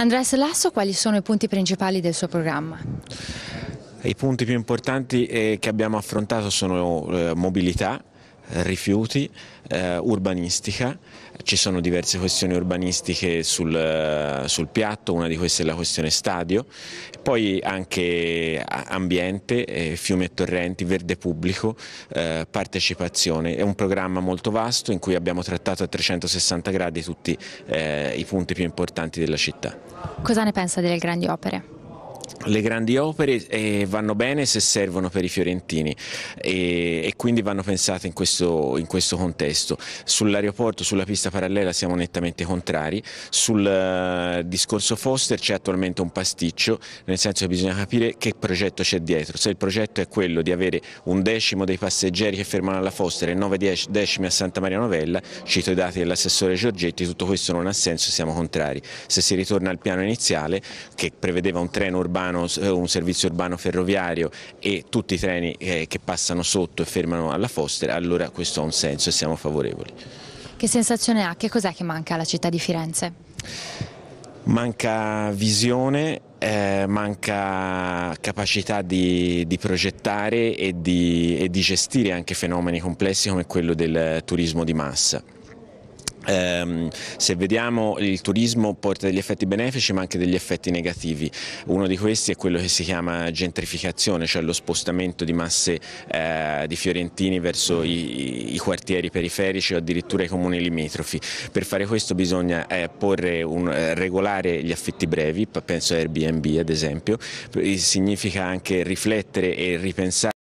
Andrea Lasso, quali sono i punti principali del suo programma? I punti più importanti eh, che abbiamo affrontato sono eh, mobilità, rifiuti, eh, urbanistica, ci sono diverse questioni urbanistiche sul, eh, sul, piatto, una di queste è la questione stadio, poi anche ambiente, eh, fiumi e torrenti, verde pubblico, eh, partecipazione. È un programma molto vasto in cui abbiamo trattato a 360 gradi tutti eh, i punti più importanti della città. Cosa ne pensa delle grandi opere? le grandi opere eh, vanno bene se servono per i fiorentini e, e quindi vanno pensate in questo, in questo contesto. Sull'aeroporto, sulla pista parallela siamo nettamente contrari, sul uh, discorso Foster c'è attualmente un pasticcio, nel senso che bisogna capire che progetto c'è dietro, se il progetto è quello di avere un decimo dei passeggeri che fermano alla Foster e nove decimi a Santa Maria Novella, cito i dati dell'assessore Giorgetti, tutto questo non ha senso, siamo contrari. Se si ritorna al piano iniziale che prevedeva un treno urbano urbano, eh, un servizio urbano ferroviario e tutti i treni eh, che passano sotto e fermano alla Foster, allora questo ha un senso e siamo favorevoli. Che sensazione ha? Che cos'è che manca alla città di Firenze? Manca visione, eh, manca capacità di, di progettare e di, e di gestire anche fenomeni complessi come quello del turismo di massa. Ehm, se vediamo il turismo porta degli effetti benefici ma anche degli effetti negativi, uno di questi è quello che si chiama gentrificazione, cioè lo spostamento di masse eh, di fiorentini verso i, i, quartieri periferici o addirittura i comuni limitrofi. Per fare questo bisogna eh, un, eh, regolare gli affitti brevi, penso a Airbnb ad esempio, significa anche riflettere e ripensare